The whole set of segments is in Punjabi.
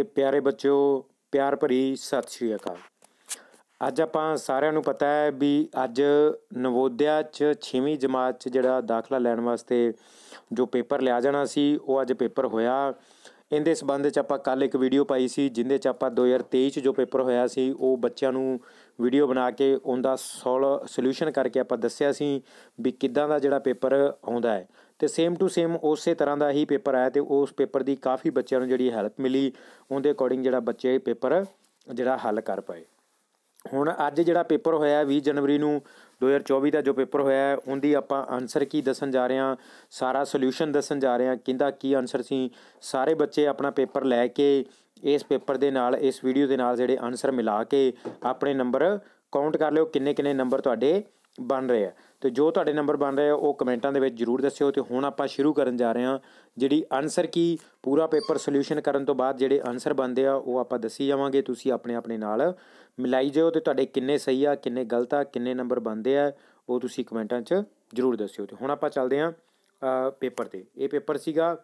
ਤੇ ਪਿਆਰੇ ਬੱਚਿਓ ਪਿਆਰ ਭਰੀ ਸਤਿ ਸ਼੍ਰੀ ਅਕਾਲ ਅੱਜ ਆਪਾਂ ਸਾਰਿਆਂ ਨੂੰ ਪਤਾ ਹੈ ਵੀ ਅੱਜ ਨਵੋਦਿਆ ਚ 6ਵੀਂ ਜਮਾਤ ਚ ਜਿਹੜਾ ਦਾਖਲਾ ਲੈਣ ਵਾਸਤੇ ਜੋ ਪੇਪਰ ਲਿਆ ਜਾਣਾ ਸੀ ਉਹ ਅੱਜ ਪੇਪਰ ਹੋਇਆ ਇਹਦੇ ਸਬੰਧ ਚ ਆਪਾਂ ਕੱਲ ਇੱਕ ਵੀਡੀਓ ਪਾਈ ਸੀ ਜਿੰਦੇ ਚ ਆਪਾਂ 2023 ਚ ਜੋ ਪੇਪਰ ਹੋਇਆ ਸੀ ਉਹ ਬੱਚਿਆਂ ਨੂੰ ਵੀਡੀਓ ਬਣਾ ਕੇ ਉਹਦਾ ਸੋਲ ਸੋਲੂਸ਼ਨ ਕਰਕੇ ਆਪਾਂ ਦੱਸਿਆ ਸੀ ਵੀ ਕਿੱਦਾਂ ਦਾ ਜਿਹੜਾ ਪੇਪਰ ਆਉਂਦਾ ਹੈ ਤੇ ਸੇਮ ਟੂ ਸੇਮ ਉਸੇ ਤਰ੍ਹਾਂ ਦਾ ਹੀ ਪੇਪਰ ਆਇਆ ਤੇ ਉਸ ਪੇਪਰ ਦੀ ਕਾਫੀ ਬੱਚਿਆਂ ਨੂੰ ਜਿਹੜੀ ਹੈਲਪ ਮਿਲੀ ਉਹਦੇ ਅਕੋਰਡਿੰਗ ਜਿਹੜਾ ਬੱਚੇ ਪੇਪਰ ਜਿਹੜਾ ਹੱਲ ਕਰ ਪਾਏ ਹੁਣ ਅੱਜ ਜਿਹੜਾ ਪੇਪਰ ਹੋਇਆ 20 ਜਨਵਰੀ ਨੂੰ 2024 ਦਾ ਜੋ ਪੇਪਰ ਹੋਇਆ ਉਹਦੀ ਆਪਾਂ ਆਨਸਰ ਕੀ ਦੱਸਣ ਜਾ ਰਹੇ ਹਾਂ ਸਾਰਾ ਸੋਲੂਸ਼ਨ ਦੱਸਣ ਜਾ ਰਹੇ ਹਾਂ ਕਿੰਦਾ ਕੀ ਆਨਸਰ ਸੀ ਸਾਰੇ ਬੱਚੇ ਆਪਣਾ ਪੇਪਰ ਲੈ ਕੇ ਇਸ ਪੇਪਰ ਦੇ ਨਾਲ ਇਸ ਵੀਡੀਓ ਦੇ ਨਾਲ ਜਿਹੜੇ ਆਨਸਰ ਮਿਲਾ ਕੇ ਆਪਣੇ ਨੰਬਰ ਕਾਊਂਟ ਕਰ ਲਿਓ ਕਿੰਨੇ ਕਿੰਨੇ ਨੰਬਰ ਤੁਹਾਡੇ ਬਣ ਰਹੇ ਆ ਤੇ ਜੋ ਤੁਹਾਡੇ ਨੰਬਰ ਬਣ ਰਹੇ ਆ ਉਹ ਕਮੈਂਟਾਂ ਦੇ ਵਿੱਚ ਜਰੂਰ ਦੱਸਿਓ ਤੇ ਹੁਣ ਆਪਾਂ ਸ਼ੁਰੂ ਕਰਨ ਜਾ ਰਹੇ ਹਾਂ ਜਿਹੜੀ ਆਨਸਰ ਕੀ ਪੂਰਾ ਪੇਪਰ ਸੋਲੂਸ਼ਨ ਕਰਨ ਤੋਂ ਬਾਅਦ ਜਿਹੜੇ ਆਨਸਰ ਬਣਦੇ ਆ ਉਹ ਆਪਾਂ ਦੱਸੀ ਜਾਵਾਂਗੇ ਤੁਸੀਂ ਆਪਣੇ ਆਪਣੇ ਨਾਲ ਮਿਲਾਈ ਜਾਓ ਤੇ ਤੁਹਾਡੇ ਕਿੰਨੇ ਸਹੀ ਆ ਕਿੰਨੇ ਗਲਤ ਆ ਕਿੰਨੇ ਨੰਬਰ ਬਣਦੇ ਆ ਉਹ ਤੁਸੀਂ ਕਮੈਂਟਾਂ 'ਚ ਜਰੂਰ ਦੱਸਿਓ ਤੇ ਹੁਣ ਆਪਾਂ ਚੱਲਦੇ ਹਾਂ ਪੇਪਰ ਤੇ ਇਹ ਪੇਪਰ ਸੀਗਾ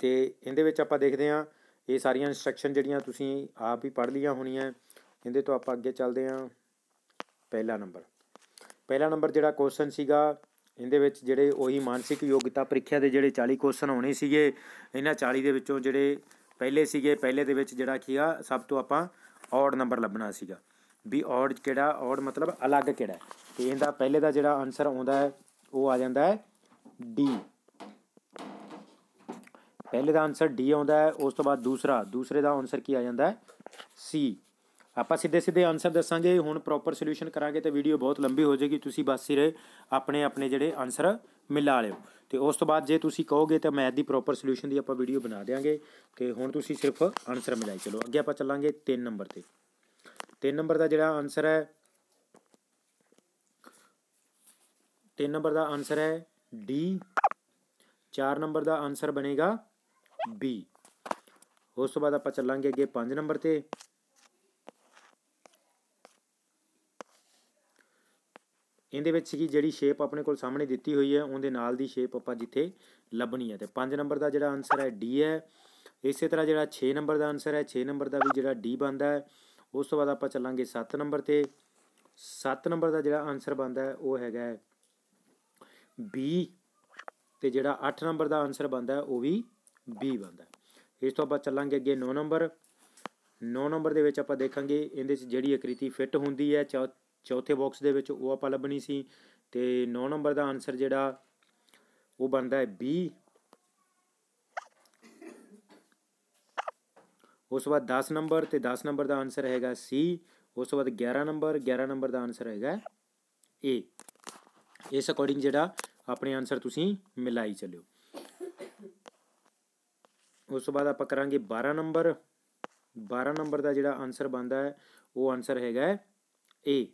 ਤੇ ਇਹਦੇ ਵਿੱਚ ਆਪਾਂ ਦੇਖਦੇ ਹਾਂ ਇਹ ਸਾਰੀਆਂ ਇਨਸਟਰਕਸ਼ਨ ਜਿਹੜੀਆਂ ਤੁਸੀਂ ਆਪ ਹੀ ਪੜ੍ਹ ਲਈਆਂ ਹੋਣੀਆਂ ਇਹਦੇ ਤੋਂ ਆਪਾਂ ਅੱਗੇ ਚੱਲਦੇ ਹਾਂ ਪਹਿਲਾ ਨੰਬਰ ਪਹਿਲਾ ਨੰਬਰ ਜਿਹੜਾ ਕੁਐਸਚਨ ਸੀਗਾ ਇਹਦੇ ਵਿੱਚ ਜਿਹੜੇ ਉਹੀ ਮਾਨਸਿਕ ਯੋਗਤਾ ਪ੍ਰੀਖਿਆ ਦੇ ਜਿਹੜੇ 40 ਕੁਐਸਚਨ ਹੋਣੇ ਸੀਗੇ ਇਹਨਾਂ 40 ਦੇ ਵਿੱਚੋਂ ਜਿਹੜੇ ਪਹਿਲੇ ਸੀਗੇ ਪਹਿਲੇ ਦੇ ਵਿੱਚ ਜਿਹੜਾ ਕੀ ਆ ਸਭ ਤੋਂ ਆਪਾਂ ਔਡ ਨੰਬਰ ਲੱਭਣਾ ਸੀਗਾ ਵੀ ਔਡ ਕਿਹੜਾ ਔਡ ਮਤਲਬ ਅਲੱਗ ਕਿਹੜਾ ਤੇ ਇਹਦਾ ਪਹਿਲੇ ਦਾ ਜਿਹੜਾ ਆਨਸਰ ਆਉਂਦਾ ਹੈ ਉਹ ਆ ਜਾਂਦਾ ਹੈ ਡੀ ਪਹਿਲੇ ਦਾ ਆਨਸਰ ਡੀ ਆਉਂਦਾ ਹੈ ਉਸ ਤੋਂ ਬਾਅਦ ਦੂਸਰਾ ਦੂਸਰੇ ਦਾ ਆਨਸਰ ਕੀ ਆ ਜਾਂਦਾ ਹੈ ਸੀ ਆਪਾਂ ਸਿੱਧੇ ਸਿੱਧੇ ਆਨਸਰ ਦੱਸਾਂਗੇ ਹੁਣ ਪ੍ਰੋਪਰ ਸੋਲੂਸ਼ਨ ਕਰਾਂਗੇ ਤਾਂ ਵੀਡੀਓ ਬਹੁਤ ਲੰਬੀ ਹੋ ਜਾਏਗੀ ਤੁਸੀਂ ਬਸ ਹੀ ਰਹੇ ਆਪਣੇ ਆਪਣੇ ਜਿਹੜੇ ਆਨਸਰ ਮਿਲਾ ਲਿਓ ਤੇ ਉਸ ਤੋਂ ਬਾਅਦ ਜੇ ਤੁਸੀਂ ਕਹੋਗੇ ਤਾਂ ਮੈਥ ਦੀ ਪ੍ਰੋਪਰ ਸੋਲੂਸ਼ਨ ਦੀ ਆਪਾਂ ਵੀਡੀਓ ਬਣਾ ਦੇਾਂਗੇ ਤੇ ਹੁਣ ਤੁਸੀਂ ਸਿਰਫ ਆਨਸਰ ਮਿਲਾਈ ਚਲੋ ਅੱਗੇ ਆਪਾਂ ਚੱਲਾਂਗੇ 3 ਨੰਬਰ ਤੇ 3 ਨੰਬਰ ਦਾ ਜਿਹੜਾ ਆਨਸਰ ਹੈ 3 ਨੰਬਰ ਦਾ ਆਨਸਰ ਹੈ ਡੀ 4 ਨੰਬਰ ਦਾ ਆਨਸਰ ਬਣੇਗਾ ਬੀ ਉਸ ਤੋਂ ਬਾਅਦ ਆਪਾਂ ਚੱਲਾਂਗੇ ਅੱਗੇ 5 ਨੰਬਰ ਤੇ ਇਹਦੇ ਵਿੱਚ ਸੀਗੀ ਜਿਹੜੀ ਸ਼ੇਪ ਆਪਣੇ ਕੋਲ ਸਾਹਮਣੇ ਦਿੱਤੀ ਹੋਈ ਹੈ ਉਹਦੇ ਨਾਲ ਦੀ ਸ਼ੇਪ ਆਪਾਂ ਜਿੱਥੇ ਲੱਭਣੀ ਹੈ ਤੇ 5 ਨੰਬਰ ਦਾ ਜਿਹੜਾ ਆਨਸਰ ਹੈ ਡੀ ਹੈ ਇਸੇ ਤਰ੍ਹਾਂ ਜਿਹੜਾ 6 ਨੰਬਰ ਦਾ ਆਨਸਰ ਹੈ 6 ਨੰਬਰ ਦਾ ਵੀ ਜਿਹੜਾ ਡੀ ਬਣਦਾ ਹੈ ਉਸ ਤੋਂ ਬਾਅਦ ਆਪਾਂ ਚੱਲਾਂਗੇ 7 ਨੰਬਰ ਤੇ 7 ਨੰਬਰ ਦਾ ਜਿਹੜਾ ਆਨਸਰ ਬਣਦਾ ਹੈ ਉਹ ਹੈਗਾ ਹੈ ਬੀ ਤੇ ਜਿਹੜਾ 8 ਨੰਬਰ ਦਾ ਆਨਸਰ ਬਣਦਾ ਹੈ ਉਹ ਵੀ ਬੀ ਬਣਦਾ ਇਸ ਤੋਂ ਬਾਅਦ ਚੱਲਾਂਗੇ ਅੱਗੇ 9 ਨੰਬਰ 9 ਨੰਬਰ ਦੇ ਵਿੱਚ ਆਪਾਂ ਦੇਖਾਂਗੇ ਇਹਦੇ ਵਿੱਚ ਜਿਹੜੀ ਆਕ੍ਰਿਤੀ ਫਿੱਟ ਹੁੰਦੀ ਹੈ ਚੌਥੇ ਬਾਕਸ ਦੇ ਵਿੱਚ ਉਹ ਆਪਾਂ ਲੱਭਣੀ ਸੀ ਤੇ 9 ਨੰਬਰ ਦਾ ਆਨਸਰ ਜਿਹੜਾ ਉਹ ਬਣਦਾ ਹੈ ਬੀ ਉਸ ਤੋਂ ਬਾਅਦ 10 ਨੰਬਰ ਤੇ 10 ਨੰਬਰ ਦਾ ਆਨਸਰ ਹੈਗਾ ਸੀ ਉਸ ਤੋਂ ਬਾਅਦ 11 ਨੰਬਰ 11 ਨੰਬਰ ਦਾ ਆਨਸਰ ਹੈਗਾ ਏ ਇਸ ਅਕੋਰਡਿੰਗ ਜਿਹੜਾ ਆਪਣੇ ਆਨਸਰ ਤੁਸੀਂ ਮਿਲਾਈ ਚੱਲਿਓ ਉਸ ਤੋਂ ਬਾਅਦ ਆਪਾਂ ਕਰਾਂਗੇ 12 ਨੰਬਰ 12 ਨੰਬਰ ਦਾ ਜਿਹੜਾ ਆਨਸਰ ਬਣਦਾ ਹੈ ਉਹ ਆਨਸਰ ਹੈਗਾ ਏ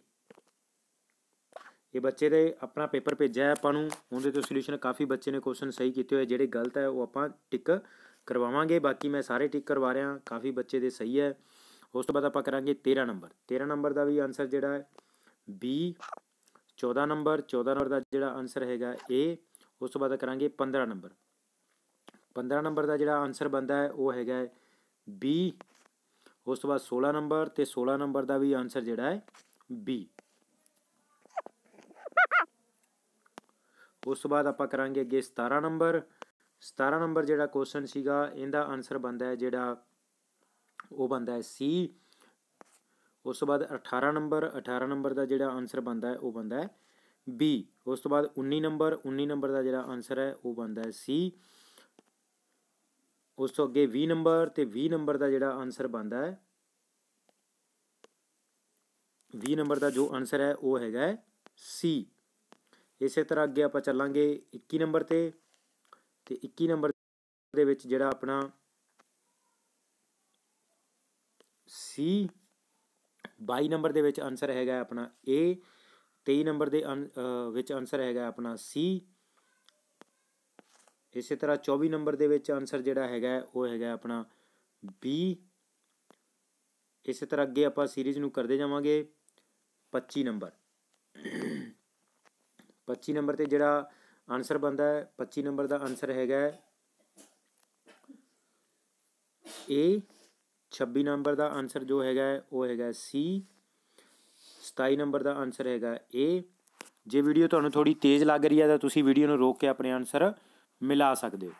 ਇਹ ਬੱਚੇ ਦੇ ਆਪਣਾ ਪੇਪਰ ਭੇਜਿਆ ਹੈ ਆਪਾਂ ਨੂੰ ਉਹਦੇ ਤੋਂ ਸੋਲੂਸ਼ਨ ਕਾਫੀ ਬੱਚੇ ਨੇ ਕੁਐਸਚਨ ਸਹੀ ਕੀਤੇ ਹੋਏ ਜਿਹੜੇ ਗਲਤ ਹੈ ਉਹ ਆਪਾਂ ਟਿਕ ਕਰਵਾਵਾਂਗੇ ਬਾਕੀ ਮੈਂ ਸਾਰੇ ਟਿਕ ਕਰਵਾ ਰਿਹਾ ਕਾਫੀ ਬੱਚੇ ਦੇ ਸਹੀ ਹੈ ਉਸ ਤੋਂ ਬਾਅਦ ਆਪਾਂ ਕਰਾਂਗੇ 13 ਨੰਬਰ 13 ਨੰਬਰ ਦਾ ਵੀ ਆਨਸਰ ਜਿਹੜਾ ਹੈ B 14 ਨੰਬਰ 14 ਨੰਬਰ ਦਾ ਜਿਹੜਾ ਆਨਸਰ ਹੈਗਾ A ਉਸ ਤੋਂ ਬਾਅਦ ਕਰਾਂਗੇ 15 ਨੰਬਰ 15 ਨੰਬਰ ਦਾ ਜਿਹੜਾ ਆਨਸਰ ਬੰਦਾ ਹੈ ਉਹ ਹੈਗਾ ਹੈ B ਉਸ ਤੋਂ ਬਾਅਦ 16 ਨੰਬਰ ਤੇ 16 ਨੰਬਰ ਦਾ ਵੀ ਆਨਸਰ ਜਿਹੜਾ ਹੈ B ਉਸ ਤੋਂ ਬਾਅਦ ਆਪਾਂ ਕਰਾਂਗੇ ਅੱਗੇ 17 ਨੰਬਰ 17 ਨੰਬਰ ਜਿਹੜਾ ਕੁਐਸਚਨ ਸੀਗਾ ਇਹਦਾ ਆਨਸਰ ਬੰਦਾ ਹੈ ਜਿਹੜਾ ਉਹ ਬੰਦਾ ਹੈ ਸੀ ਉਸ ਤੋਂ ਬਾਅਦ 18 ਨੰਬਰ 18 ਨੰਬਰ ਦਾ ਜਿਹੜਾ ਆਨਸਰ ਬੰਦਾ ਹੈ ਉਹ ਬੰਦਾ ਹੈ ਬੀ ਉਸ ਤੋਂ ਬਾਅਦ 19 ਨੰਬਰ 19 ਨੰਬਰ ਦਾ ਜਿਹੜਾ ਆਨਸਰ ਹੈ ਉਹ ਬੰਦਾ ਹੈ ਸੀ ਉਸ ਤੋਂ ਅੱਗੇ 20 ਨੰਬਰ ਤੇ 20 ਨੰਬਰ ਦਾ ਜਿਹੜਾ ਆਨਸਰ ਬੰਦਾ ਹੈ 20 ਨੰਬਰ ਦਾ ਜੋ ਆਨਸਰ ਹੈ ਉਹ ਹੈਗਾ ਸੀ ਇਸੇ ਤਰ੍ਹਾਂ ਅੱਗੇ ਆਪਾਂ ਚੱਲਾਂਗੇ 21 ਨੰਬਰ ਤੇ ਤੇ 21 ਨੰਬਰ ਦੇ ਵਿੱਚ ਜਿਹੜਾ ਆਪਣਾ C 22 ਨੰਬਰ ਦੇ ਵਿੱਚ ਆਨਸਰ ਹੈਗਾ ਆਪਣਾ A 23 ਨੰਬਰ ਦੇ ਵਿੱਚ ਆਨਸਰ ਹੈਗਾ ਆਪਣਾ C ਇਸੇ ਤਰ੍ਹਾਂ 24 ਨੰਬਰ ਦੇ ਵਿੱਚ ਆਨਸਰ ਜਿਹੜਾ ਹੈਗਾ ਉਹ ਹੈਗਾ ਆਪਣਾ B ਇਸੇ ਤਰ੍ਹਾਂ ਅੱਗੇ ਆਪਾਂ ਸੀਰੀਜ਼ ਨੂੰ ਕਰਦੇ ਜਾਵਾਂਗੇ 25 ਨੰਬਰ 25 ਨੰਬਰ ਤੇ ਜਿਹੜਾ ਆਨਸਰ ਬੰਦਾ ਹੈ 25 ਨੰਬਰ ਦਾ ਆਨਸਰ ਹੈਗਾ ਏ 26 ਨੰਬਰ ਦਾ ਆਨਸਰ ਜੋ ਹੈਗਾ ਉਹ ਹੈਗਾ ਸੀ 27 ਨੰਬਰ ਦਾ ਆਨਸਰ ਹੈਗਾ ਏ ਜੇ ਵੀਡੀਓ ਤੁਹਾਨੂੰ ਥੋੜੀ ਤੇਜ਼ ਲੱਗ ਰਹੀ ਹੈ ਤਾਂ ਤੁਸੀਂ ਵੀਡੀਓ ਨੂੰ ਰੋਕ ਕੇ ਆਪਣੇ ਆਨਸਰ ਮਿਲਾ ਸਕਦੇ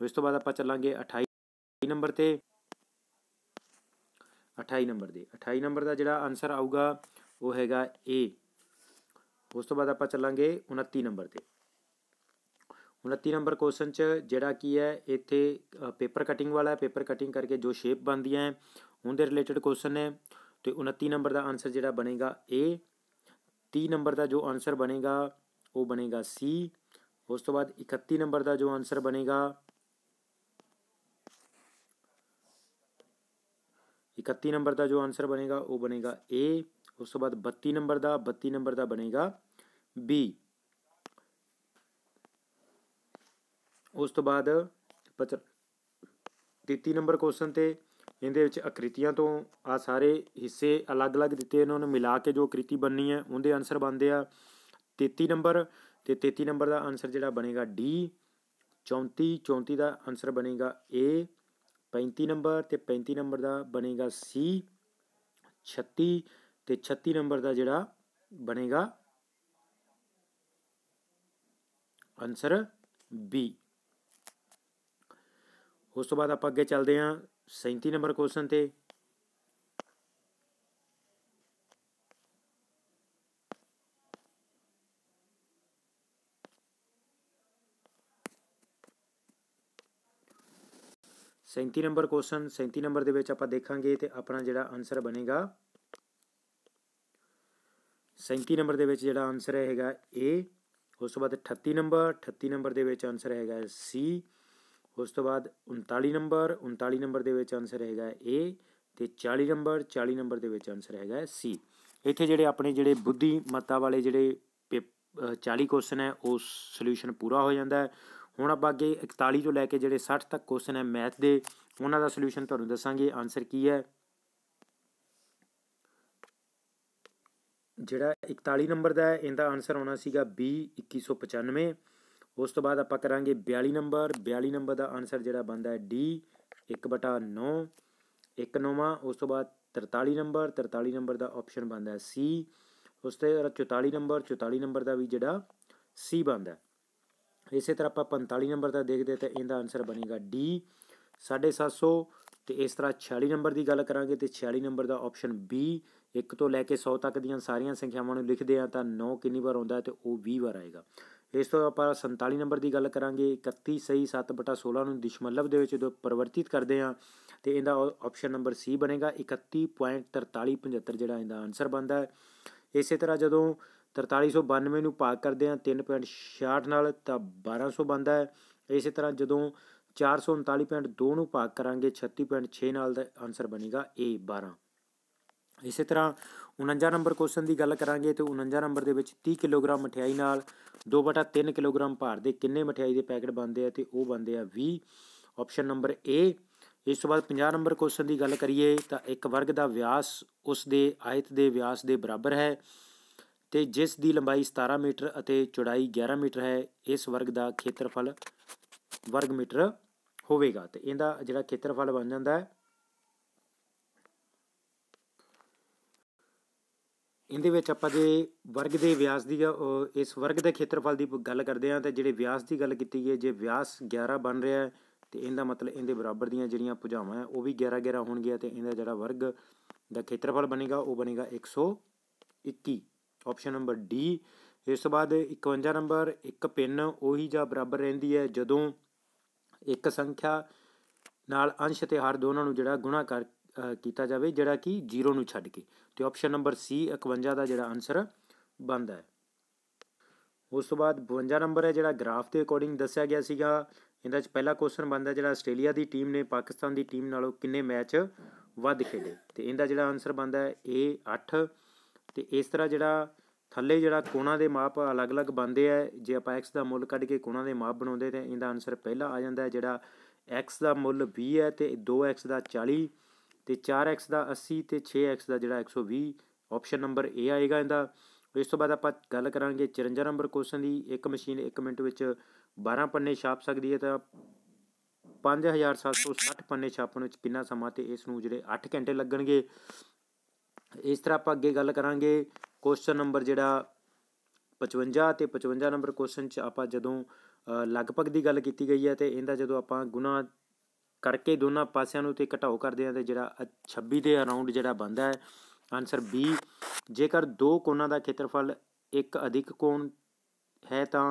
ਹੋ ਇਸ ਤੋਂ ਬਾਅਦ ਆਪਾਂ ਚੱਲਾਂਗੇ 28 ਨੰਬਰ ਤੇ 28 ਨੰਬਰ ਦੇ 28 ਨੰਬਰ ਦਾ ਜਿਹੜਾ ਆਨਸਰ ਆਊਗਾ ਉਹ ਹੈਗਾ ਏ ਉਸ ਤੋਂ ਬਾਅਦ ਆਪਾਂ ਚੱਲਾਂਗੇ 29 ਨੰਬਰ ਤੇ 29 ਨੰਬਰ ਕੁਐਸਚਨ ਚ ਜਿਹੜਾ ਕੀ ਹੈ ਇੱਥੇ ਪੇਪਰ ਕਟਿੰਗ ਵਾਲਾ ਹੈ ਪੇਪਰ ਕਟਿੰਗ ਕਰਕੇ ਜੋ ਸ਼ੇਪ ਬਣਦੀਆਂ ਹੈ ਉਹਦੇ ਰਿਲੇਟਡ ਕੁਐਸਚਨ ਹੈ ਤੇ 29 ਨੰਬਰ ਦਾ ਆਨਸਰ ਜਿਹੜਾ ਬਣੇਗਾ A 30 ਨੰਬਰ ਦਾ ਜੋ ਆਨਸਰ ਬਣੇਗਾ ਉਹ ਬਣੇਗਾ C ਉਸ ਤੋਂ ਬਾਅਦ 31 ਨੰਬਰ ਦਾ ਜੋ ਆਨਸਰ ਬਣੇਗਾ 31 ਨੰਬਰ ਦਾ ਜੋ ਆਨਸਰ ਬਣੇਗਾ ਉਹ ਬਣੇਗਾ A ਉਸ ਤੋਂ ਬਾਅਦ 32 ਨੰਬਰ ਦਾ 32 ਨੰਬਰ ਦਾ ਬਣੇਗਾ ਬੀ ਉਸ ਤੋਂ ਬਾਅਦ ਤੀਤੀ ਨੰਬਰ ਕੁਐਸਚਨ ਤੇ ਇਹਦੇ ਵਿੱਚ ਆਕ੍ਰਿਤੀਆਂ ਤੋਂ ਆ ਸਾਰੇ ਹਿੱਸੇ ਅਲੱਗ-ਅਲੱਗ ਦਿੱਤੇ ਇਹਨਾਂ ਨੂੰ ਮਿਲਾ ਕੇ ਜੋ ਆਕ੍ਰਿਤੀ ਬਣਨੀ ਹੈ ਉਹਦੇ ਆਨਸਰ ਬਣਦੇ ਆ 33 ਨੰਬਰ ਤੇ 33 ਨੰਬਰ ਦਾ ਆਨਸਰ ਜਿਹੜਾ ਬਣੇਗਾ ਡੀ 34 34 ਦਾ ਆਨਸਰ ਬਣੇਗਾ ਏ 35 ਨੰਬਰ ਤੇ 35 ਨੰਬਰ ਦਾ ਬਣੇਗਾ ਸੀ 36 ਤੇ 36 ਨੰਬਰ ਦਾ ਜਿਹੜਾ ਬਣੇਗਾ ਆਨਸਰ ਬੀ ਉਸ ਤੋਂ ਬਾਅਦ ਆਪਾਂ ਅੱਗੇ ਚੱਲਦੇ ਹਾਂ 37 ਨੰਬਰ ਕੁਐਸਚਨ ਤੇ ਸੈਂਤੀ ਨੰਬਰ ਕੁਐਸਚਨ 37 ਨੰਬਰ ਦੇ ਵਿੱਚ ਆਪਾਂ ਦੇਖਾਂਗੇ ਤੇ ਆਪਣਾ ਜਿਹੜਾ ਆਨਸਰ ਬਣੇਗਾ 37 ਨੰਬਰ ਦੇ ਵਿੱਚ ਜਿਹੜਾ ਆਨਸਰ ਹੈਗਾ ਏ ਉਸ ਤੋਂ ਬਾਅਦ 38 ਨੰਬਰ 38 ਨੰਬਰ ਦੇ ਵਿੱਚ ਆਨਸਰ ਹੈਗਾ ਸੀ ਉਸ ਤੋਂ ਬਾਅਦ 39 ਨੰਬਰ 39 ਨੰਬਰ ਦੇ ਵਿੱਚ ਆਨਸਰ ਹੈਗਾ ਏ ਤੇ 40 ਨੰਬਰ 40 ਨੰਬਰ ਦੇ ਵਿੱਚ ਆਨਸਰ ਹੈਗਾ ਸੀ ਇੱਥੇ ਜਿਹੜੇ ਆਪਣੇ ਜਿਹੜੇ ਬੁੱਧੀ ਮਤਾ ਵਾਲੇ ਜਿਹੜੇ 40 ਕੁਐਸਚਨ ਹੈ ਉਹ ਸੋਲੂਸ਼ਨ ਪੂਰਾ ਹੋ ਜਾਂਦਾ ਹੈ ਹੁਣ ਆਪਾਂ ਅੱਗੇ 41 ਤੋਂ ਲੈ ਕੇ ਜਿਹੜੇ 60 ਤੱਕ ਕੁਐਸਚਨ ਹੈ ਮੈਥ ਦੇ ਉਹਨਾਂ ਦਾ ਸੋਲੂਸ਼ਨ ਤੁਹਾਨੂੰ ਦੱਸਾਂਗੇ ਆਨਸਰ ਕੀ ਹੈ ਜਿਹੜਾ 41 ਨੰਬਰ ਦਾ ਹੈ ਇਹਦਾ ਆਨਸਰ ਆਉਣਾ ਸੀਗਾ B 2195 ਉਸ ਤੋਂ ਬਾਅਦ ਆਪਾਂ ਕਰਾਂਗੇ 42 ਨੰਬਰ 42 ਨੰਬਰ ਦਾ ਆਨਸਰ ਜਿਹੜਾ ਬੰਦਾ ਹੈ D 1/9 ਇੱਕ 9 ਉਸ ਤੋਂ ਬਾਅਦ 43 ਨੰਬਰ 43 ਨੰਬਰ ਦਾ ਆਪਸ਼ਨ ਬੰਦਾ ਹੈ C ਉਸ ਤੇ 44 ਨੰਬਰ 44 ਨੰਬਰ ਦਾ ਵੀ ਜਿਹੜਾ C ਬੰਦਾ ਹੈ ਇਸੇ ਤਰ੍ਹਾਂ ਆਪਾਂ 45 ਨੰਬਰ ਦਾ ਦੇਖਦੇ ਤਾਂ ਇਹਦਾ ਆਨਸਰ ਬਣੇਗਾ D 750 ਤੇ ਇਸ ਤਰ੍ਹਾਂ 46 ਨੰਬਰ ਦੀ ਗੱਲ ਕਰਾਂਗੇ ਤੇ 46 ਨੰਬਰ ਦਾ ਆਪਸ਼ਨ B 1 ਤੋਂ ਲੈ ਕੇ 100 ਤੱਕ ਦੀਆਂ ਸਾਰੀਆਂ ਸੰਖਿਆਵਾਂ ਨੂੰ ਲਿਖਦੇ ਆ ਤਾਂ 9 ਕਿੰਨੀ ਵਾਰ ਆਉਂਦਾ ਤੇ ਉਹ 20 ਵਾਰ ਆਏਗਾ ਇਸ ਤੋਂ ਆਪਾਂ 47 ਨੰਬਰ ਦੀ ਗੱਲ ਕਰਾਂਗੇ 31 ਸਹੀ 7/16 ਨੂੰ ਦਸ਼ਮਲਵ ਦੇ ਵਿੱਚ ਜਦੋਂ ਪਰਿਵਰਤਿਤ ਕਰਦੇ ਆ ਤੇ ਇਹਦਾ ਆਪਸ਼ਨ ਨੰਬਰ C ਬਣੇਗਾ 31.4375 ਜਿਹੜਾ ਇਹਦਾ ਆਨਸਰ ਬਣਦਾ ਹੈ ਇਸੇ ਤਰ੍ਹਾਂ ਜਦੋਂ 4392 ਨੂੰ ਭਾਗ ਕਰਦੇ ਆ 3.66 ਨਾਲ ਤਾਂ 1200 ਬਣਦਾ ਹੈ ਇਸੇ ਤਰ੍ਹਾਂ ਜਦੋਂ 439.2 ਨੂੰ ਭਾਗ ਕਰਾਂਗੇ 36.6 ਨਾਲ ਦਾ ਆਨਸਰ ਬਣੇਗਾ A 12 ਇਸੇ ਤਰ੍ਹਾਂ 49 ਨੰਬਰ ਕੁਐਸਚਨ ਦੀ ਗੱਲ ਕਰਾਂਗੇ ਤੇ 49 ਨੰਬਰ ਦੇ ਵਿੱਚ 30 ਕਿਲੋਗ੍ਰਾਮ ਮਠਿਆਈ ਨਾਲ 2/3 ਕਿਲੋਗ੍ਰਾਮ ਭਾਰ ਦੇ ਕਿੰਨੇ ਮਠਿਆਈ ਦੇ ਪੈਕੇਟ ਬਣਦੇ ਆ ਤੇ ਉਹ ਬਣਦੇ ਆ 20 ਆਪਸ਼ਨ ਨੰਬਰ A ਇਸ ਤੋਂ ਬਾਅਦ 50 ਨੰਬਰ ਕੁਐਸਚਨ ਦੀ ਗੱਲ ਕਰੀਏ ਤਾਂ ਇੱਕ ਵਰਗ ਦਾ ਵਿਆਸ ਉਸ ਦੇ ਆਇਤ ਦੇ ਵਿਆਸ ਦੇ ਬਰਾਬਰ ਹੈ ਤੇ ਜਿਸ ਦੀ ਲੰਬਾਈ 17 ਮੀਟਰ ਅਤੇ ਚੌੜਾਈ 11 ਮੀਟਰ ਹੈ ਇਸ ਵਰਗ ਦਾ ਖੇਤਰਫਲ ਵਰਗ ਮੀਟਰ ਹੋਵੇਗਾ ਤੇ ਇਹਦਾ ਜਿਹੜਾ ਖੇਤਰਫਲ ਬਣ ਜਾਂਦਾ ਹੈ ਇਹਦੇ ਵਿੱਚ ਆਪਾਂ ਜੇ ਵਰਗ ਦੇ ਵਿਆਸ ਦੀ ਇਸ ਵਰਗ ਦੇ ਖੇਤਰਫਲ ਦੀ ਗੱਲ ਕਰਦੇ ਹਾਂ ਤਾਂ ਜਿਹੜੇ ਵਿਆਸ ਦੀ ਗੱਲ ਕੀਤੀ ਗਈ ਜੇ ਵਿਆਸ 11 ਬਣ ਰਿਹਾ ਹੈ ਤੇ ਇਹਦਾ ਮਤਲਬ ਇਹਦੇ ਬਰਾਬਰ ਦੀਆਂ ਜਿਹੜੀਆਂ ਭੁਜਾਵਾਂ ਉਹ ਵੀ 11 11 ਹੋਣਗੀਆਂ ਤੇ ਇਹਦਾ ਜਿਹੜਾ ਵਰਗ ਦਾ ਖੇਤਰਫਲ ਬਣੇਗਾ ਉਹ ਬਣੇਗਾ 121 ਆਪਸ਼ਨ ਨੰਬਰ ਡੀ ਇਸ ਤੋਂ ਬਾਅਦ 51 ਨੰਬਰ ਇੱਕ ਪਿੰਨ ਉਹੀ ਜਾਂ ਬਰਾਬਰ ਰਹਿੰਦੀ ਹੈ ਜਦੋਂ ਇੱਕ ਸੰਖਿਆ ਨਾਲ ਅੰਸ਼ ਤੇ ਹਰ ਦੋਨਾਂ ਨੂੰ ਜਿਹੜਾ ਗੁਣਾ ਕਰ ਕੀਤਾ ਜਾਵੇ ਜਿਹੜਾ ਕਿ 0 ਨੂੰ ਛੱਡ ਕੇ ਤੇ ਆਪਸ਼ਨ ਨੰਬਰ ਸੀ 51 ਦਾ ਜਿਹੜਾ ਆਨਸਰ ਬਣਦਾ ਹੈ ਉਸ ਤੋਂ ਬਾਅਦ 52 ਨੰਬਰ ਹੈ ਜਿਹੜਾ ਗ੍ਰਾਫ ਦੇ ਅਕੋਰਡਿੰਗ ਦੱਸਿਆ ਗਿਆ ਸੀਗਾ ਇਹਦਾ ਚ ਪਹਿਲਾ ਕੁਐਸਚਨ ਬਣਦਾ ਜਿਹੜਾ ਆਸਟ੍ਰੇਲੀਆ ਦੀ ਟੀਮ ਨੇ ਪਾਕਿਸਤਾਨ ਦੀ ਟੀਮ ਨਾਲੋਂ ਕਿੰਨੇ ਮੈਚ ਵੱਧ ਖੇਡੇ ਤੇ ਇਹਦਾ ਜਿਹੜਾ ਆਨਸਰ ਬਣਦਾ ਹੈ A 8 ਤੇ ਇਸ ਤਰ੍ਹਾਂ ਜਿਹੜਾ ਥੱਲੇ ਜਿਹੜਾ ਕੋਣਾਂ ਦੇ ਮਾਪ ਅਲੱਗ-ਅਲੱਗ ਬੰਦੇ ਆ ਜੇ ਆਪਾਂ x ਦਾ ਮੁੱਲ ਕੱਢ ਕੇ ਕੋਣਾਂ ਦੇ ਮਾਪ ਬਣਾਉਂਦੇ ਤੇ ਇਹਦਾ ਆਨਸਰ ਪਹਿਲਾ ਆ ਜਾਂਦਾ ਹੈ ਜਿਹੜਾ x ਦਾ ਮੁੱਲ 20 ਹੈ ਤੇ 2x ਦਾ 40 ਤੇ 4x ਦਾ 80 ਤੇ 6x ਦਾ ਜਿਹੜਾ 120 ਆਪਸ਼ਨ ਨੰਬਰ A ਆਏਗਾ ਇਹਦਾ ਇਸ ਤੋਂ ਬਾਅਦ ਆਪਾਂ ਗੱਲ ਕਰਾਂਗੇ 54 ਨੰਬਰ ਕੁਐਸਚਨ ਦੀ ਇੱਕ ਮਸ਼ੀਨ 1 ਮਿੰਟ ਵਿੱਚ 12 ਪੰਨੇ ਛਾਪ ਸਕਦੀ ਹੈ ਤਾਂ 5760 ਪੰਨੇ ਛਾਪਣ ਵਿੱਚ ਕਿੰਨਾ ਸਮਾਂ ਤੇ ਇਸ ਨੂੰ ਜਿਹੜੇ 8 ਘੰਟੇ ਲੱਗਣਗੇ ਇਸ ਤਰ੍ਹਾਂ ਆਪਾਂ ਅੱਗੇ ਗੱਲ ਕਰਾਂਗੇ ਕੁਐਸਚਨ ਨੰਬਰ ਜਿਹੜਾ 55 ਤੇ 55 ਨੰਬਰ ਕੁਐਸਚਨ 'ਚ ਆਪਾਂ ਜਦੋਂ ਲਗਭਗ ਦੀ ਗੱਲ ਕੀਤੀ ਗਈ ਹੈ ਤੇ ਇਹਦਾ ਜਦੋਂ ਆਪਾਂ ਗੁਣਾ ਕਰਕੇ ਦੋਨਾਂ ਪਾਸਿਆਂ ਨੂੰ ਤੇ ਘਟਾਓ ਕਰਦੇ ਆ ਤੇ ਜਿਹੜਾ 26 ਦੇ ਅਰਾਊਂਡ ਜਿਹੜਾ ਬੰਦਾ ਹੈ ਆਨਸਰ B ਜੇਕਰ ਦੋ ਕੋਣਾਂ ਦਾ ਖੇਤਰਫਲ ਇੱਕ ਅਧਿਕ ਕੋਣ ਹੈ ਤਾਂ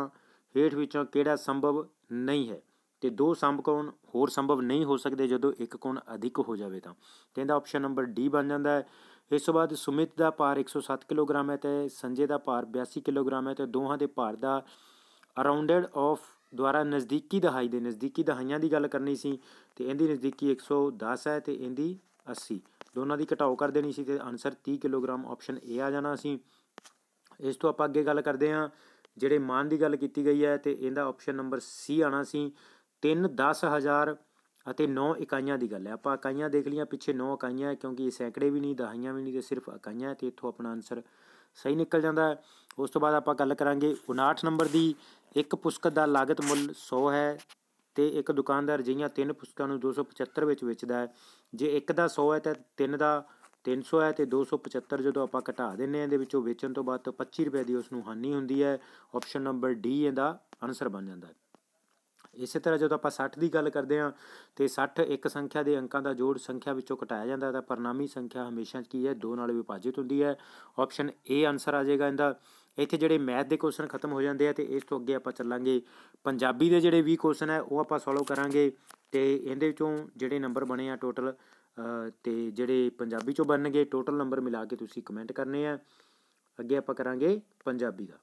ਹੇਠ ਵਿੱਚੋਂ ਕਿਹੜਾ ਸੰਭਵ ਨਹੀਂ ਹੈ ਤੇ ਦੋ ਕੋਣ ਹੋਰ ਸੰਭਵ ਨਹੀਂ ਹੋ ਸਕਦੇ ਜਦੋਂ ਇੱਕ ਕੋਣ ਅਧਿਕ ਹੋ ਜਾਵੇ ਤਾਂ ਕਹਿੰਦਾ ਆਪਸ਼ਨ ਨੰਬਰ D ਬਣ ਜਾਂਦਾ ਹੈ ਇਸ ਤੋਂ ਬਾਅਦ ਸੁਮਿਤ ਦਾ ਭਾਰ 107 ਕਿਲੋਗ੍ਰਾਮ ਹੈ ਤੇ ਸੰਜੇ ਦਾ ਭਾਰ 82 ਕਿਲੋਗ੍ਰਾਮ ਹੈ ਤੇ ਦੋਹਾਂ ਦੇ ਭਾਰ ਦਾ ਅਰਾਊਂਡਡ ਆਫ ਦੁਆਰਾ ਨਜ਼ਦੀਕੀ ਦਹਾਈ ਦੇ ਨਜ਼ਦੀਕੀ ਦਹਾਈਆਂ ਦੀ ਗੱਲ ਕਰਨੀ ਸੀ ਤੇ ਇਹਦੀ ਨਜ਼ਦੀਕੀ 110 ਹੈ ਤੇ ਇਹਦੀ 80 ਦੋਨਾਂ ਦੀ ਘਟਾਓ ਕਰ ਦੇਣੀ ਸੀ ਤੇ ਆਨਸਰ 30 ਕਿਲੋਗ੍ਰਾਮ ਆਪਸ਼ਨ ਏ ਆ ਜਾਣਾ ਸੀ ਇਸ ਤੋਂ ਆਪਾਂ ਅੱਗੇ ਗੱਲ ਕਰਦੇ ਹਾਂ ਜਿਹੜੇ ਮਾਨ ਦੀ ਗੱਲ ਕੀਤੀ ਗਈ ਹੈ ਤੇ ਇਹਦਾ ਆਪਸ਼ਨ ਨੰਬਰ ਸੀ ਆਣਾ ਸੀ 3 10000 ਅਤੇ 9 ਇਕਾਈਆਂ ਦੀ ਗੱਲ ਹੈ ਆਪਾਂ ਇਕਾਈਆਂ ਦੇਖ ਲਈਆਂ ਪਿੱਛੇ 9 ਇਕਾਈਆਂ ਕਿਉਂਕਿ ਸੈਂਕੜੇ ਵੀ ਨਹੀਂ ਦਹਾਈਆਂ ਵੀ ਨਹੀਂ ਤੇ ਸਿਰਫ ਇਕਾਈਆਂ ਤੇ ਇੱਥੋਂ ਆਪਣਾ ਆਨਸਰ ਸਹੀ ਨਿਕਲ ਜਾਂਦਾ ਹੈ ਉਸ ਤੋਂ ਬਾਅਦ ਆਪਾਂ ਗੱਲ ਕਰਾਂਗੇ 59 ਨੰਬਰ ਦੀ ਇੱਕ ਪੁਸਤਕ ਦਾ ਲਾਗਤ ਮੁੱਲ 100 ਹੈ ਤੇ ਇੱਕ ਦੁਕਾਨਦਾਰ ਜਿਹੀਆਂ ਤਿੰਨ ਪੁਸਤਕਾਂ ਨੂੰ 275 ਵਿੱਚ ਵੇਚਦਾ ਹੈ ਜੇ ਇੱਕ ਦਾ 100 ਹੈ ਤਾਂ ਤਿੰਨ ਦਾ 300 ਹੈ ਤੇ 275 ਜਦੋਂ ਆਪਾਂ ਘਟਾ ਦਿੰਨੇ ਆ ਇਹਦੇ ਵਿੱਚੋਂ ਵੇਚਣ ਤੋਂ ਬਾਅਦ 25 ਰੁਪਏ ਦੀ ਉਸ ਨੂੰ ਹਾਨੀ ਹੁੰਦੀ ਹੈ ਆਪਸ਼ਨ ਨੰਬਰ ਡੀ ਇਹਦਾ ਆਨਸਰ ਬਣ ਜਾਂਦਾ ਹੈ ਇਸੇ ਤਰ੍ਹਾਂ ਜਦੋਂ ਆਪਾਂ 60 ਦੀ ਗੱਲ ਕਰਦੇ ਹਾਂ ਤੇ 60 ਇੱਕ ਸੰਖਿਆ ਦੇ ਅੰਕਾਂ ਦਾ ਜੋੜ ਸੰਖਿਆ ਵਿੱਚੋਂ ਘਟਾਇਆ ਜਾਂਦਾ ਤਾਂ ਪਰਿਣਾਮੀ ਸੰਖਿਆ ਹਮੇਸ਼ਾ ਕੀ ਹੈ 2 ਨਾਲ ਵਿਭਾਜਿਤ ਹੁੰਦੀ ਹੈ ਆਪਸ਼ਨ ਏ ਆਨਸਰ ਆ ਜਾਏਗਾ ਇਹਦਾ ਇੱਥੇ ਜਿਹੜੇ ਮੈਥ ਦੇ ਕੁਐਸਚਨ ਖਤਮ ਹੋ ਜਾਂਦੇ ਆ ਤੇ ਇਸ ਤੋਂ ਅੱਗੇ ਆਪਾਂ ਚੱਲਾਂਗੇ ਪੰਜਾਬੀ ਦੇ ਜਿਹੜੇ 20 ਕੁਐਸਚਨ ਹੈ ਉਹ ਆਪਾਂ ਸੋਲਵ ਕਰਾਂਗੇ ਤੇ ਇਹਦੇ ਵਿੱਚੋਂ ਜਿਹੜੇ ਨੰਬਰ ਬਣੇ ਆ ਟੋਟਲ ਤੇ ਜਿਹੜੇ ਪੰਜਾਬੀ ਚੋਂ ਬਣਨਗੇ ਟੋਟਲ ਨੰਬਰ ਮਿਲਾ ਕੇ ਤੁਸੀਂ ਕਮੈਂਟ ਕਰਨੇ ਆ ਅੱਗੇ ਆਪਾਂ ਕਰਾਂਗੇ ਪੰਜਾਬੀ ਦਾ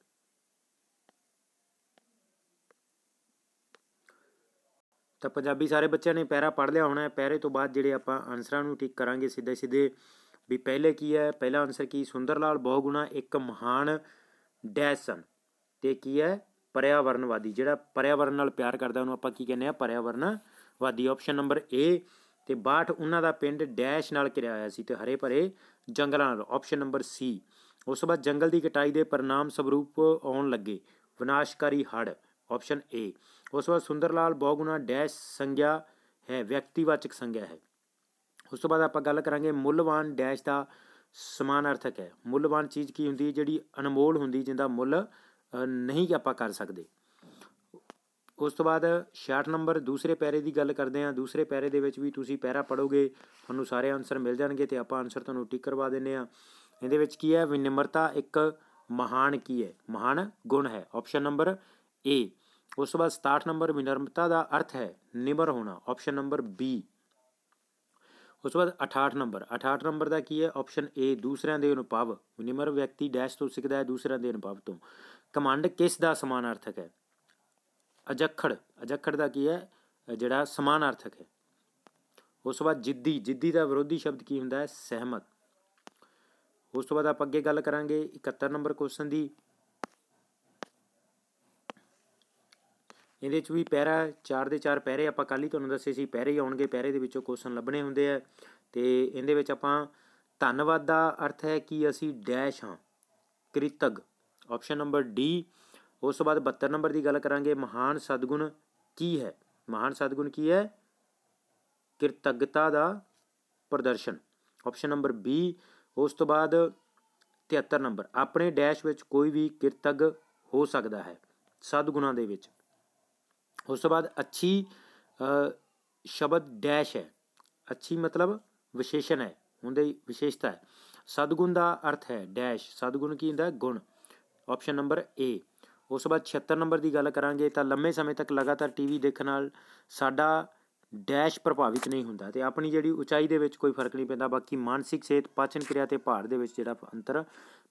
ਤਾਂ ਪੰਜਾਬੀ ਸਾਰੇ ਬੱਚਿਆਂ ਨੇ ਪੈਰਾ ਪੜ ਲਿਆ ਹੋਣਾ ਹੈ ਪੈਰੇ ਤੋਂ ਬਾਅਦ ਜਿਹੜੇ ਆਪਾਂ ਆਨਸਰਾਂ ਨੂੰ ਠੀਕ ਕਰਾਂਗੇ ਸਿੱਧੇ ਸਿੱਧੇ ਵੀ ਪਹਿਲੇ ਕੀ ਹੈ ਪਹਿਲਾ ਆਨਸਰ ਕੀ ਸੁੰਦਰ ਲਾਲ ਬਹੁਗੁਣਾ ਇੱਕ ਮਹਾਨ ਡੈਸਨ ਤੇ ਕੀ ਹੈ ਪਰਿਆਵਰਨਵਾਦੀ ਜਿਹੜਾ ਪਰਿਆਵਰਨ ਨਾਲ ਪਿਆਰ ਕਰਦਾ ਉਹਨੂੰ ਆਪਾਂ ਕੀ ਕਹਿੰਦੇ ਆ ਪਰਿਆਵਰਨਵਾਦੀ ਆਪਸ਼ਨ ਨੰਬਰ ਏ ਤੇ 62 ਉਹਨਾਂ ਦਾ ਪਿੰਡ ਡੈਸ਼ ਨਾਲ ਕਿਰਿਆ ਆਇਆ ਸੀ ਤੇ ਹਰੇ ਭਰੇ ਜੰਗਲਾਂ ਨਾਲ ਆਪਸ਼ਨ ਨੰਬਰ ਸੀ ਉਸ ਤੋਂ ਬਾਅਦ ਜੰਗਲ ਦੀ ਕਟਾਈ ਦੇ ਪਰਿਣਾਮ ਸਰੂਪ ਆਉਣ ਲੱਗੇ ਵਿਨਾਸ਼ਕਾਰੀ ਹੜ ਆਪਸ਼ਨ ਏ ਉਸ ਤੋਂ ਬਾਅਦ ਸੁੰਦਰਲਾਲ ਬਹੁਗੁਣਾ ਡੈਸ਼ ਸੰਗਿਆ ਹੈ ਵਿਅਕਤੀਵਾਚਕ ਸੰਗਿਆ ਹੈ ਉਸ ਤੋਂ ਬਾਅਦ ਆਪਾਂ ਗੱਲ ਕਰਾਂਗੇ ਮੁੱਲਵਾਨ ਡੈਸ਼ ਦਾ ਸਮਾਨਾਰਥਕ ਹੈ ਮੁੱਲਵਾਨ ਚੀਜ਼ ਕੀ ਹੁੰਦੀ ਹੈ ਜਿਹੜੀ ਅਨਮੋਲ ਹੁੰਦੀ ਜਿੰਦਾ ਮੁੱਲ ਨਹੀਂ ਆਪਾਂ ਕਰ ਸਕਦੇ ਉਸ ਤੋਂ ਬਾਅਦ 66 ਨੰਬਰ ਦੂਸਰੇ ਪੈਰੇ ਦੀ ਗੱਲ ਕਰਦੇ ਹਾਂ ਦੂਸਰੇ ਪੈਰੇ ਦੇ ਵਿੱਚ ਵੀ ਤੁਸੀਂ ਪੈਰਾ ਪੜੋਗੇ ਤੁਹਾਨੂੰ ਸਾਰੇ ਆਨਸਰ ਮਿਲ ਜਾਣਗੇ ਤੇ ਆਪਾਂ ਆਨਸਰ ਤੁਹਾਨੂੰ ਟਿਕ ਕਰਵਾ ਦਿੰਨੇ ਆ ਇਹਦੇ ਵਿੱਚ ਕੀ ਹੈ ਵਿਨਮਰਤਾ ਇੱਕ ਮਹਾਨ ਕੀ ਹੈ ਮਹਾਨ ਗੁਣ ਹੈ ਆਪਸ਼ਨ ਨੰਬਰ ਏ ਉਸ ਤੋਂ ਬਾਅਦ 67 ਨੰਬਰ ਵਿਨਰਮਤਾ ਦਾ ਅਰਥ ਹੈ ਨਿਮਰ ਹੋਣਾ ਆਪਸ਼ਨ ਨੰਬਰ ਬੀ ਉਸ ਤੋਂ ਬਾਅਦ 68 ਨੰਬਰ 68 ਨੰਬਰ ਦਾ ਕੀ ਹੈ ਆਪਸ਼ਨ ਏ ਦੂਸਰਿਆਂ ਦੇ ਅਨੁਭਵ ਨਿਮਰ ਵਿਅਕਤੀ ਡੈਸ਼ ਤੋਂ ਸਿੱਖਦਾ ਹੈ ਦੂਸਰਿਆਂ ਦੇ ਅਨੁਭਵ ਤੋਂ ਕਮੰਡ ਕਿਸ ਦਾ ਸਮਾਨਾਰਥਕ ਹੈ ਅਜਖੜ ਅਜਖੜ ਦਾ ਕੀ ਹੈ ਜਿਹੜਾ ਸਮਾਨਾਰਥਕ ਹੈ ਉਸ ਤੋਂ ਬਾਅਦ ਜਿੱਦੀ ਜਿੱਦੀ ਦਾ ਵਿਰੋਧੀ ਸ਼ਬਦ ਕੀ ਹੁੰਦਾ ਹੈ ਸਹਿਮਤ ਉਸ ਤੋਂ ਬਾਅਦ ਆਪਾਂ ਅੱਗੇ ਗੱਲ ਕਰਾਂਗੇ 71 ਨੰਬਰ ਕੁਐਸਚਨ ਦੀ ਇਹਦੇ 'ਚ ਵੀ ਪੈਰਾ ਚਾਰ ਦੇ ਚਾਰ ਪੈਰੇ ਆਪਾਂ ਕੱਲ ਹੀ ਤੁਹਾਨੂੰ ਦੱਸੇ ਸੀ ਪੈਰੇ ਹੀ ਆਉਣਗੇ ਪੈਰੇ ਦੇ ਵਿੱਚੋਂ ਕੁਐਸਚਨ ਲੱਭਣੇ ਹੁੰਦੇ ਆ ਤੇ ਇਹਦੇ ਵਿੱਚ ਆਪਾਂ ਧੰਨਵਾਦ ਦਾ ਅਰਥ ਹੈ ਕਿ ਅਸੀਂ ਡੈਸ਼ ਹਾਂ ਕ੍ਰਿਤਗ ਆਪਸ਼ਨ ਨੰਬਰ ਡੀ ਉਸ ਤੋਂ ਬਾਅਦ 72 ਨੰਬਰ ਦੀ ਗੱਲ ਕਰਾਂਗੇ ਮਹਾਨ ਸਦਗੁਣ ਕੀ ਹੈ ਮਹਾਨ ਸਦਗੁਣ ਕੀ ਹੈ ਕ੍ਰਿਤਗਤਾ ਦਾ ਪ੍ਰਦਰਸ਼ਨ ਆਪਸ਼ਨ ਨੰਬਰ ਬੀ ਉਸ ਤੋਂ ਬਾਅਦ 73 ਨੰਬਰ ਆਪਣੇ ਡੈਸ਼ ਵਿੱਚ ਕੋਈ ਵੀ ਕਿਰਤਗ ਹੋ ਸਕਦਾ ਹੈ ਸਦਗੁਣਾਂ ਦੇ ਵਿੱਚ ਉਸ ਤੋਂ ਬਾਅਦ ਅੱਛੀ ਸ਼ਬਦ ਡੈਸ਼ ਹੈ ਅੱਛੀ ਮਤਲਬ ਵਿਸ਼ੇਸ਼ਣ ਹੈ ਉਹਦੀ ਵਿਸ਼ੇਸ਼ਤਾ ਹੈ ਸਦਗੁਣ ਦਾ ਅਰਥ ਹੈ ਡੈਸ਼ ਸਦਗੁਣ ਕੀ ਹੁੰਦਾ ਗੁਣ ਆਪਸ਼ਨ ਨੰਬਰ ਏ ਉਸ ਤੋਂ ਬਾਅਦ 76 ਨੰਬਰ ਦੀ ਗੱਲ ਕਰਾਂਗੇ ਤਾਂ ਲੰਮੇ ਸਮੇਂ ਤੱਕ ਲਗਾਤਾਰ ਟੀਵੀ ਦੇਖਣ ਨਾਲ ਸਾਡਾ ਡੈਸ਼ ਪ੍ਰਭਾਵਿਤ ਨਹੀਂ ਹੁੰਦਾ ਤੇ ਆਪਣੀ ਜਿਹੜੀ ਉਚਾਈ ਦੇ ਵਿੱਚ ਕੋਈ ਫਰਕ ਨਹੀਂ ਪੈਂਦਾ ਬਾਕੀ ਮਾਨਸਿਕ ਸਿਹਤ ਪਾਚਨ ਕਿਰਿਆ ਤੇ ਭਾਰ ਦੇ ਵਿੱਚ ਜਿਹੜਾ ਅੰਤਰ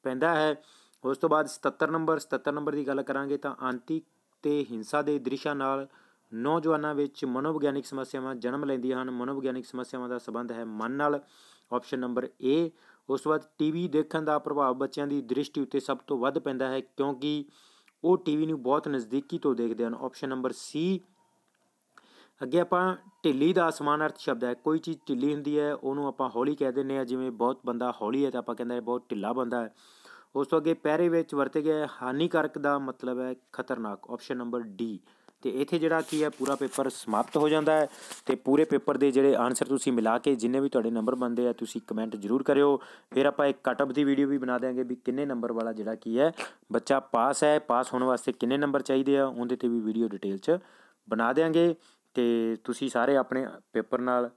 ਪੈਂਦਾ ਹੈ ਉਸ ਤੋਂ ਬਾਅਦ 77 ਨੰਬਰ 77 ਨੰਬਰ ਦੀ ਗੱਲ ਕਰਾਂਗੇ ਤਾਂ ਆਂਤੀ ਤੇ ਹਿੰਸਾ ਦੇ ਦ੍ਰਿਸ਼ਾਂ ਨਾਲ ਨੌਜਵਾਨਾਂ ਵਿੱਚ ਮਨੋਵਿਗਿਆਨਿਕ ਸਮੱਸਿਆਵਾਂ ਜਨਮ ਲੈਂਦੀਆਂ ਹਨ ਮਨੋਵਿਗਿਆਨਿਕ ਸਮੱਸਿਆਵਾਂ ਦਾ ਸਬੰਧ ਹੈ ਮਨ ਨਾਲ ਆਪਸ਼ਨ ਨੰਬਰ ਏ ਉਸ ਤੋਂ ਬਾਅਦ ਟੀਵੀ ਦੇਖਣ ਦਾ ਪ੍ਰਭਾਵ ਬੱਚਿਆਂ ਦੀ ਦ੍ਰਿਸ਼ਟੀ ਉੱਤੇ ਸਭ ਤੋਂ ਵੱਧ ਪੈਂਦਾ ਹੈ ਕਿਉਂਕਿ ਉਹ ਟੀਵੀ ਨੂੰ ਬਹੁਤ ਨਜ਼ਦੀਕੀ ਤੋਂ ਦੇਖਦੇ ਹਨ ਆਪਸ਼ਨ ਨੰਬਰ ਸੀ ਅੱਗੇ ਆਪਾਂ ਢਿੱਲੀ ਦਾ ਸਮਾਨ ਅਰਥ ਸ਼ਬਦ ਹੈ ਕੋਈ ਚੀਜ਼ ਢਿੱਲੀ ਹੁੰਦੀ ਹੈ ਉਹਨੂੰ ਆਪਾਂ ਹੌਲੀ ਕਹਿ ਦਿੰਦੇ ਆ ਜਿਵੇਂ ਬਹੁਤ ਬੰਦਾ ਹੌਲੀ ਹੈ ਤਾਂ ਆਪਾਂ ਕਹਿੰਦੇ ਬਹੁਤ ਢਿੱਲਾ ਬੰਦਾ ਹੈ ਉਸ ਤੋਂ ਅੱਗੇ ਪੈਰੇ ਵਿੱਚ ਵਰਤੇ ਗਏ ਹਾਨੀਕਾਰਕ ਦਾ ਮਤਲਬ ਹੈ ਖਤਰਨਾਕ ਆਪਸ਼ਨ ਨੰਬਰ ਡੀ ਤੇ ਇੱਥੇ ਜਿਹੜਾ ਕੀ ਹੈ ਪੂਰਾ ਪੇਪਰ ਸਮਾਪਤ ਹੋ ਜਾਂਦਾ ਹੈ ਤੇ ਪੂਰੇ ਪੇਪਰ ਦੇ ਜਿਹੜੇ ਆਨਸਰ ਤੁਸੀਂ ਮਿਲਾ ਕੇ ਜਿੰਨੇ ਵੀ ਤੁਹਾਡੇ ਨੰਬਰ ਬੰਦੇ ਆ ਤੁਸੀਂ ਕਮੈਂਟ ਜ਼ਰੂਰ ਕਰਿਓ ਫਿਰ ਆਪਾਂ ਇੱਕ ਕਟਅਪ ਦੀ ਵੀਡੀਓ ਵੀ ਬਣਾ ਦੇਾਂਗੇ ਵੀ ਕਿੰਨੇ ਨੰਬਰ ਵਾਲਾ ਜਿਹੜਾ ਕੀ ਹੈ ਬੱਚਾ ਪਾਸ ਹੈ ਪਾਸ ਹੋਣ ਵਾਸਤੇ ਕਿੰਨੇ ਨੰਬਰ ਚਾਹੀਦੇ ਆ ਉਹਦੇ ਤੇ ਵੀ ਵੀਡੀਓ ਡਿਟੇਲ 'ਚ ਬਣਾ ਦੇਾਂਗੇ ਤੇ ਤੁਸੀਂ ਸਾਰੇ ਆਪਣੇ ਪੇਪਰ ਨਾਲ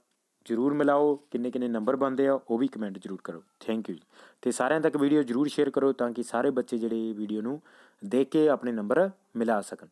ਜ਼ਰੂਰ ਮਿਲਾਓ ਕਿੰਨੇ ਕਿੰਨੇ ਨੰਬਰ ਬੰਦੇ ਆ ਉਹ ਵੀ ਕਮੈਂਟ ਜ਼ਰੂਰ ਕਰੋ ਥੈਂਕ ਯੂ ਜੀ ਤੇ ਸਾਰਿਆਂ ਤੱਕ ਵੀਡੀਓ ਜ਼ਰੂਰ ਸ਼ੇਅਰ ਕਰੋ ਤਾਂ ਕਿ ਸਾਰੇ ਬੱਚੇ ਜਿਹੜੇ ਵੀਡੀਓ ਨੂੰ ਦੇਖ ਕੇ ਆਪਣੇ ਨੰਬਰ ਮਿਲਾ ਸਕਣ